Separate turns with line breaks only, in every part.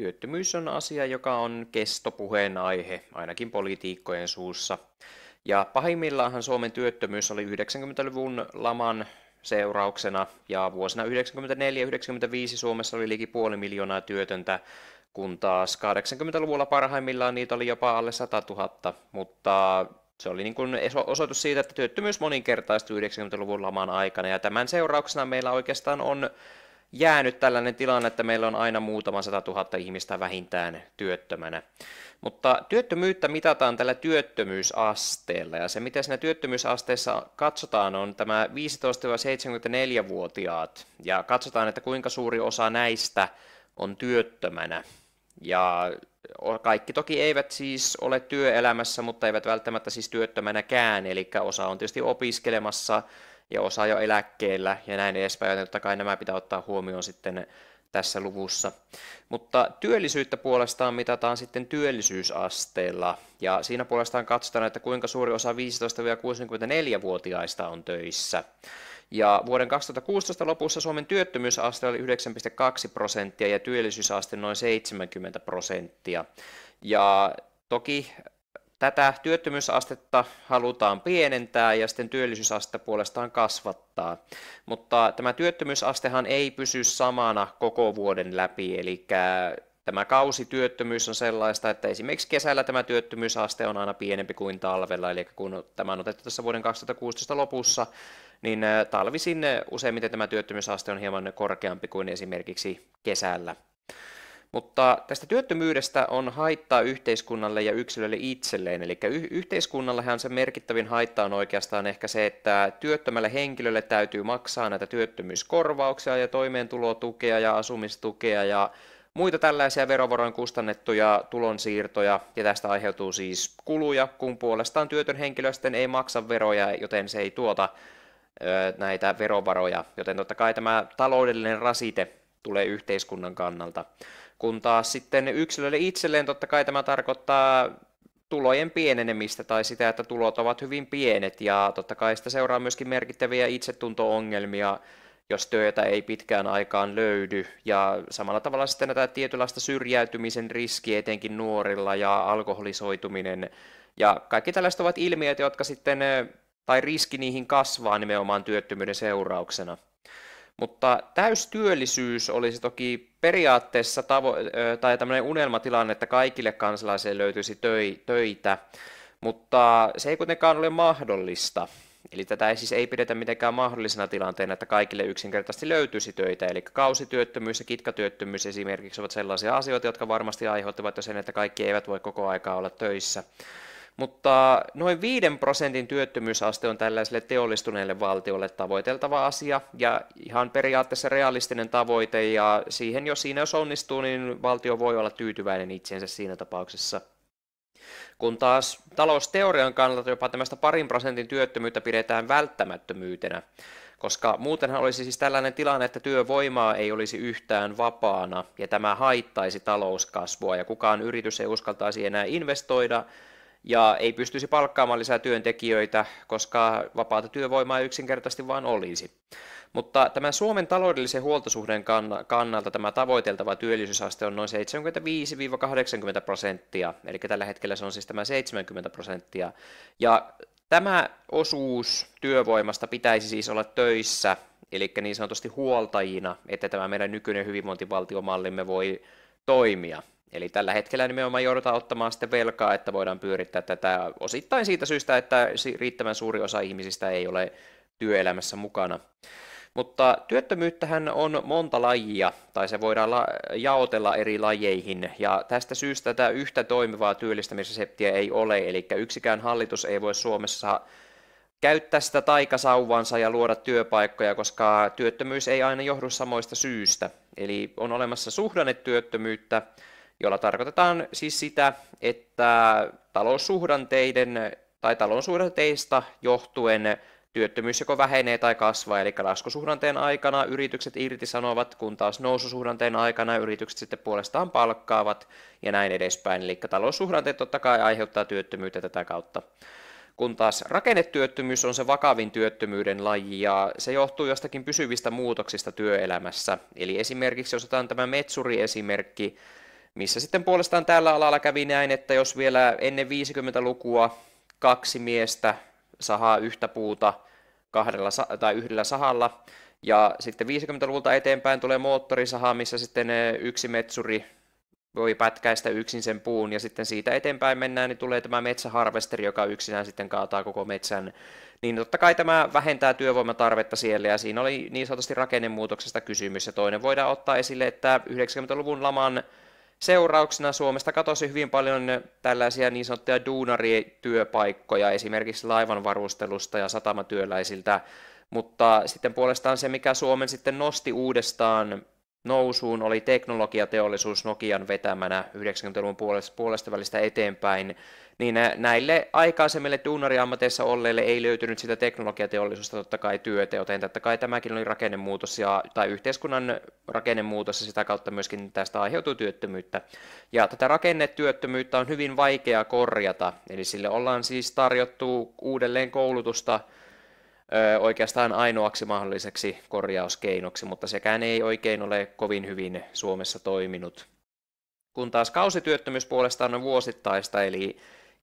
Työttömyys on asia, joka on kestopuheen aihe, ainakin politiikkojen suussa. Ja pahimmillaanhan Suomen työttömyys oli 90-luvun laman seurauksena, ja vuosina 1994-1995 Suomessa oli liki puoli miljoonaa työtöntä, kun taas 80-luvulla parhaimmillaan niitä oli jopa alle 100 000, mutta se oli niin kuin osoitus siitä, että työttömyys moninkertaistui 90-luvun laman aikana, ja tämän seurauksena meillä oikeastaan on jäänyt tällainen tilanne, että meillä on aina muutama 100 tuhatta ihmistä vähintään työttömänä. Mutta työttömyyttä mitataan tällä työttömyysasteella, ja se mitä siinä työttömyysasteessa katsotaan on tämä 15-74-vuotiaat, ja katsotaan, että kuinka suuri osa näistä on työttömänä. Ja kaikki toki eivät siis ole työelämässä, mutta eivät välttämättä siis työttömänäkään, eli osa on tietysti opiskelemassa, ja osa jo eläkkeellä ja näin edespäin, joten totta kai nämä pitää ottaa huomioon sitten tässä luvussa. Mutta työllisyyttä puolestaan mitataan sitten työllisyysasteella, ja siinä puolestaan katsotaan, että kuinka suuri osa 15-64-vuotiaista on töissä. Ja vuoden 2016 lopussa Suomen työttömyysaste oli 9,2 prosenttia ja työllisyysaste noin 70 prosenttia. Ja toki Tätä työttömyysastetta halutaan pienentää ja sitten työllisyysastetta puolestaan kasvattaa. Mutta tämä työttömyysastehan ei pysy samana koko vuoden läpi, eli tämä kausityöttömyys on sellaista, että esimerkiksi kesällä tämä työttömyysaste on aina pienempi kuin talvella, eli kun tämä on otettu tässä vuoden 2016 lopussa, niin talvisin useimmiten tämä työttömyysaste on hieman korkeampi kuin esimerkiksi kesällä. Mutta tästä työttömyydestä on haittaa yhteiskunnalle ja yksilölle itselleen. Eli y- yhteiskunnallahan se merkittävin haitta on oikeastaan ehkä se, että työttömälle henkilölle täytyy maksaa näitä työttömyyskorvauksia ja toimeentulotukea ja asumistukea ja muita tällaisia verovaroin kustannettuja tulonsiirtoja, ja tästä aiheutuu siis kuluja, kun puolestaan työtön henkilö ei maksa veroja, joten se ei tuota ö, näitä verovaroja, joten totta kai tämä taloudellinen rasite tulee yhteiskunnan kannalta kun taas sitten yksilölle itselleen totta kai tämä tarkoittaa tulojen pienenemistä tai sitä, että tulot ovat hyvin pienet ja totta kai sitä seuraa myöskin merkittäviä itsetunto-ongelmia, jos työtä ei pitkään aikaan löydy ja samalla tavalla sitten näitä tietynlaista syrjäytymisen riski etenkin nuorilla ja alkoholisoituminen ja kaikki tällaiset ovat ilmiöt, jotka sitten tai riski niihin kasvaa nimenomaan työttömyyden seurauksena. Mutta täystyöllisyys olisi toki periaatteessa tavo- tai tämmöinen unelmatilanne, että kaikille kansalaisille löytyisi töitä, mutta se ei kuitenkaan ole mahdollista. Eli tätä ei siis ei pidetä mitenkään mahdollisena tilanteena, että kaikille yksinkertaisesti löytyisi töitä. Eli kausityöttömyys ja kitkatyöttömyys esimerkiksi ovat sellaisia asioita, jotka varmasti aiheuttavat jo sen, että kaikki eivät voi koko aikaa olla töissä. Mutta noin 5 prosentin työttömyysaste on tällaiselle teollistuneelle valtiolle tavoiteltava asia ja ihan periaatteessa realistinen tavoite ja siihen jos siinä jos onnistuu, niin valtio voi olla tyytyväinen itsensä siinä tapauksessa. Kun taas talousteorian kannalta jopa tämmöistä parin prosentin työttömyyttä pidetään välttämättömyytenä, koska muutenhan olisi siis tällainen tilanne, että työvoimaa ei olisi yhtään vapaana ja tämä haittaisi talouskasvua ja kukaan yritys ei uskaltaisi enää investoida ja ei pystyisi palkkaamaan lisää työntekijöitä, koska vapaata työvoimaa ei yksinkertaisesti vaan olisi. Mutta tämän Suomen taloudellisen huoltosuhden kannalta tämä tavoiteltava työllisyysaste on noin 75-80 prosenttia, eli tällä hetkellä se on siis tämä 70 prosenttia. Ja tämä osuus työvoimasta pitäisi siis olla töissä, eli niin sanotusti huoltajina, että tämä meidän nykyinen hyvinvointivaltiomallimme voi toimia. Eli tällä hetkellä nimenomaan joudutaan ottamaan sitten velkaa, että voidaan pyörittää tätä osittain siitä syystä, että riittävän suuri osa ihmisistä ei ole työelämässä mukana. Mutta työttömyyttähän on monta lajia, tai se voidaan la- jaotella eri lajeihin, ja tästä syystä tätä yhtä toimivaa työllistämisreseptiä ei ole, eli yksikään hallitus ei voi Suomessa käyttää sitä taikasauvansa ja luoda työpaikkoja, koska työttömyys ei aina johdu samoista syystä. Eli on olemassa suhdannetyöttömyyttä, työttömyyttä jolla tarkoitetaan siis sitä, että taloussuhdanteiden tai taloussuhdanteista johtuen työttömyys joko vähenee tai kasvaa, eli laskusuhdanteen aikana yritykset irtisanovat, kun taas noususuhdanteen aikana yritykset sitten puolestaan palkkaavat ja näin edespäin. Eli taloussuhdanteet totta kai aiheuttaa työttömyyttä tätä kautta. Kun taas rakennetyöttömyys on se vakavin työttömyyden laji ja se johtuu jostakin pysyvistä muutoksista työelämässä. Eli esimerkiksi jos otetaan tämä metsuri-esimerkki, missä sitten puolestaan tällä alalla kävi näin, että jos vielä ennen 50-lukua kaksi miestä sahaa yhtä puuta kahdella tai yhdellä sahalla, ja sitten 50-luvulta eteenpäin tulee moottorisaha, missä sitten yksi metsuri voi pätkäistä yksin sen puun, ja sitten siitä eteenpäin mennään, niin tulee tämä metsäharvesteri, joka yksinään sitten kaataa koko metsän. Niin totta kai tämä vähentää työvoimatarvetta siellä, ja siinä oli niin sanotusti rakennemuutoksesta kysymys. Ja toinen voidaan ottaa esille, että 90-luvun laman seurauksena Suomesta katosi hyvin paljon eh, tällaisia niin sanottuja duunarityöpaikkoja esimerkiksi laivanvarustelusta ja satamatyöläisiltä, mutta sitten puolestaan se, mikä Suomen sitten nosti uudestaan nousuun, oli teknologiateollisuus Nokian vetämänä 90-luvun puolesta, puolesta välistä eteenpäin, niin näille aikaisemmille duunariammateissa olleille ei löytynyt sitä teknologiateollisuudesta totta kai työtä, joten totta kai tämäkin oli rakennemuutos ja, tai yhteiskunnan rakennemuutos ja sitä kautta myöskin tästä aiheutuu työttömyyttä. Ja tätä rakennetyöttömyyttä on hyvin vaikea korjata, eli sille ollaan siis tarjottu uudelleen koulutusta ö, oikeastaan ainoaksi mahdolliseksi korjauskeinoksi, mutta sekään ei oikein ole kovin hyvin Suomessa toiminut. Kun taas kausityöttömyys puolestaan on vuosittaista, eli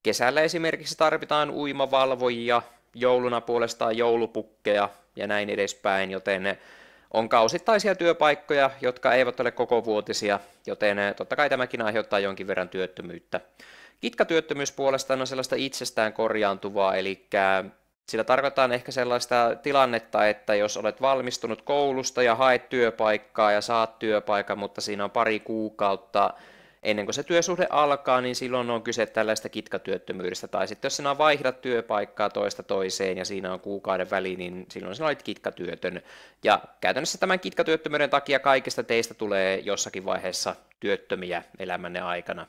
Kesällä esimerkiksi tarvitaan uimavalvojia, jouluna puolestaan joulupukkeja ja näin edespäin, joten on kausittaisia työpaikkoja, jotka eivät ole koko vuotisia, joten eh, totta kai tämäkin aiheuttaa jonkin verran työttömyyttä. Kitkatyöttömyys puolestaan on sellaista itsestään korjaantuvaa, eli sillä tarkoitetaan ehkä sellaista tilannetta, että jos olet valmistunut koulusta ja haet työpaikkaa ja saat työpaikan, mutta siinä on pari kuukautta ennen kuin se työsuhde alkaa, niin silloin on kyse tällaista kitkatyöttömyydestä. Tai sitten jos sinä vaihdat työpaikkaa toista toiseen ja siinä on kuukauden väli, niin silloin sinä olet kitkatyötön. Ja käytännössä tämän kitkatyöttömyyden takia kaikista teistä tulee jossakin vaiheessa työttömiä elämänne aikana.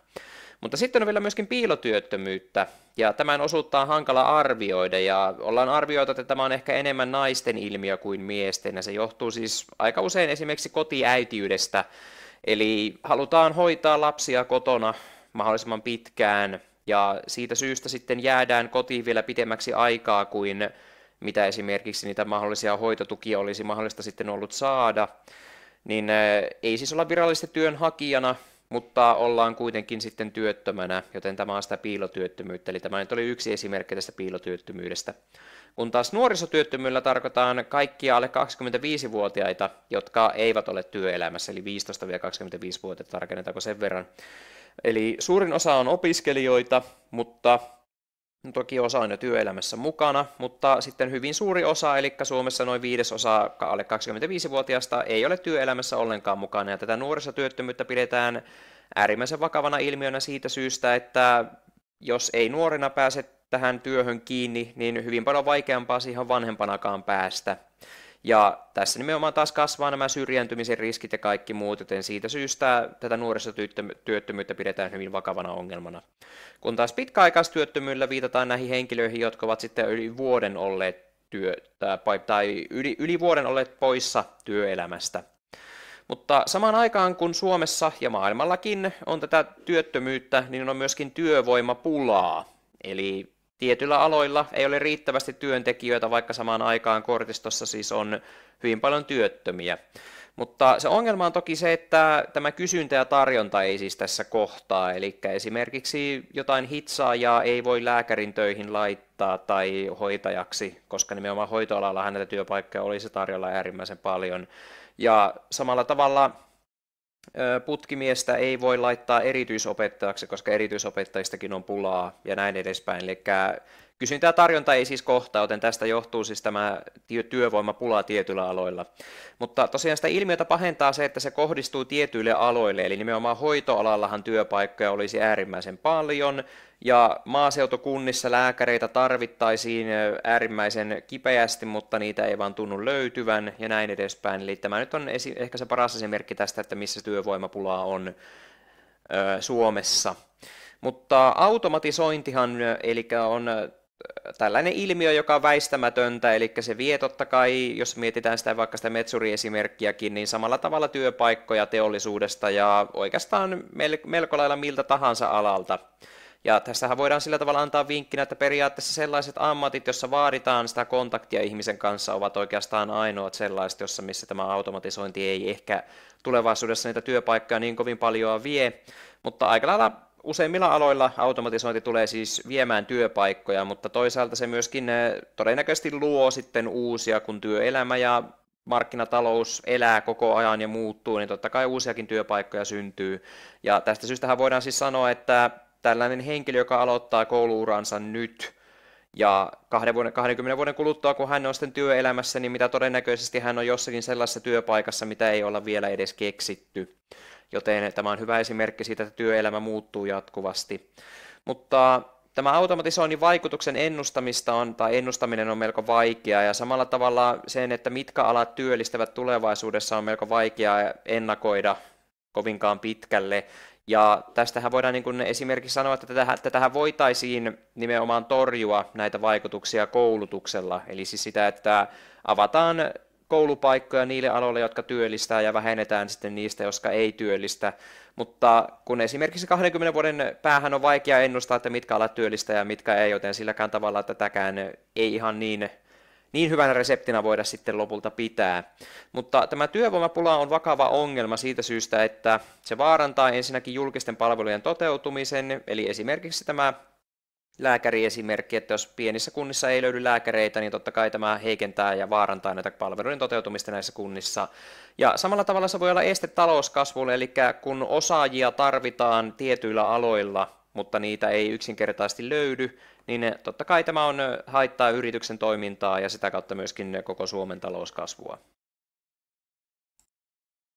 Mutta sitten on vielä myöskin piilotyöttömyyttä, ja tämän osuutta on hankala arvioida, ja ollaan arvioitu, että tämä on ehkä enemmän naisten ilmiö kuin miesten, ja se johtuu siis aika usein esimerkiksi kotiäitiydestä, Eli halutaan hoitaa lapsia kotona mahdollisimman pitkään ja siitä syystä sitten jäädään kotiin vielä pitemmäksi aikaa kuin mitä esimerkiksi niitä mahdollisia hoitotukia olisi mahdollista sitten ollut saada, niin eh, ei siis olla virallisesti työnhakijana, mutta ollaan kuitenkin sitten työttömänä, joten tämä on sitä piilotyöttömyyttä. Eli tämä nyt oli yksi esimerkki tästä piilotyöttömyydestä. Kun taas nuorisotyöttömyydellä tarkoitaan kaikkia alle 25-vuotiaita, jotka eivät ole työelämässä, eli 15-25-vuotiaita tarkennetaanko sen verran. Eli suurin osa on opiskelijoita, mutta No toki osa on jo työelämässä mukana, mutta sitten hyvin suuri osa, eli Suomessa noin viidesosa alle 25-vuotiaista ei ole työelämässä ollenkaan mukana, ja tätä työttömyyttä pidetään äärimmäisen vakavana ilmiönä siitä syystä, että jos ei nuorena pääse tähän työhön kiinni, niin hyvin paljon vaikeampaa siihen vanhempanakaan päästä. Ja tässä nimenomaan taas kasvaa nämä syrjäytymisen riskit ja kaikki muut, joten siitä syystä tätä nuorisotyöttömyyttä pidetään hyvin vakavana ongelmana. Kun taas pitkäaikaistyöttömyydellä viitataan näihin henkilöihin, jotka ovat sitten yli vuoden olleet työ, tai, tai yli, yli vuoden olleet poissa työelämästä. Mutta samaan aikaan kun Suomessa ja maailmallakin on tätä työttömyyttä, niin on myöskin työvoimapulaa. Eli tietyillä aloilla ei ole riittävästi työntekijöitä, vaikka samaan aikaan kortistossa siis on hyvin paljon työttömiä. Mutta se ongelma on toki se, että tämä kysyntä ja tarjonta ei siis tässä kohtaa, eli esimerkiksi jotain hitsaajaa ei voi lääkärin töihin laittaa tai hoitajaksi, koska nimenomaan hoitoalalla näitä työpaikkoja olisi tarjolla äärimmäisen paljon. Ja samalla tavalla putkimiestä ei voi laittaa erityisopettajaksi, koska erityisopettajistakin on pulaa ja näin edespäin. Eli Kysyntä ja tarjonta ei siis kohtaa, joten tästä johtuu siis tämä työvoimapula tietyillä aloilla. Mutta tosiaan sitä ilmiötä pahentaa se, että se kohdistuu tietyille aloille, eli nimenomaan hoitoalallahan työpaikkoja olisi äärimmäisen paljon, ja maaseutokunnissa lääkäreitä tarvittaisiin äärimmäisen kipeästi, mutta niitä ei vaan tunnu löytyvän ja näin edespäin. Eli tämä nyt on esi- ehkä se paras esimerkki tästä, että missä työvoimapulaa on ö, Suomessa. Mutta automatisointihan, eli on tällainen ilmiö, joka on väistämätöntä, eli se vie totta kai, jos mietitään sitä vaikka sitä metsuriesimerkkiäkin, niin samalla tavalla työpaikkoja teollisuudesta ja oikeastaan melko lailla miltä tahansa alalta. Ja tässähän voidaan sillä tavalla antaa vinkkinä, että periaatteessa sellaiset ammatit, joissa vaaditaan sitä kontaktia ihmisen kanssa, ovat oikeastaan ainoat sellaiset, jossa missä tämä automatisointi ei ehkä tulevaisuudessa niitä työpaikkoja niin kovin paljon vie. Mutta aika lailla Useimmilla aloilla automatisointi tulee siis viemään työpaikkoja, mutta toisaalta se myöskin eh, todennäköisesti luo sitten uusia, kun työelämä ja markkinatalous elää koko ajan ja muuttuu, niin totta kai uusiakin työpaikkoja syntyy. Ja tästä syystähän voidaan siis sanoa, että tällainen henkilö, joka aloittaa kouluuransa nyt, ja 20 vuoden kuluttua, kun hän on sitten työelämässä, niin mitä todennäköisesti hän on jossakin sellaisessa työpaikassa, mitä ei olla vielä edes keksitty joten tämä on hyvä esimerkki siitä, että työelämä muuttuu jatkuvasti. Mutta Tämä automatisoinnin vaikutuksen ennustamista on, tai ennustaminen on melko vaikeaa, ja samalla tavalla sen, että mitkä alat työllistävät tulevaisuudessa on melko vaikeaa ennakoida kovinkaan pitkälle. Ja tästähän voidaan niin kuin esimerkiksi sanoa, että tätähän, tätähän voitaisiin nimenomaan torjua näitä vaikutuksia koulutuksella, eli siis sitä, että avataan koulupaikkoja niille aloille, jotka työllistää ja vähennetään sitten niistä, jotka ei työllistä. Mutta kun esimerkiksi 20 vuoden päähän on vaikea ennustaa, että mitkä alat työllistää ja mitkä ei, joten silläkään tavalla tätäkään ei ihan niin niin hyvänä reseptinä voida sitten lopulta pitää. Mutta tämä työvoimapula on vakava ongelma siitä syystä, että se vaarantaa ensinnäkin julkisten palvelujen toteutumisen, eli esimerkiksi tämä lääkäriesimerkki, että jos pienissä kunnissa ei löydy lääkäreitä, niin totta kai tämä heikentää ja vaarantaa näitä palveluiden toteutumista näissä kunnissa. Ja samalla tavalla se voi olla este talouskasvulle, eli kun osaajia tarvitaan tietyillä aloilla, mutta niitä ei yksinkertaisesti löydy, niin totta kai tämä on haittaa yrityksen toimintaa ja sitä kautta myöskin koko Suomen talouskasvua.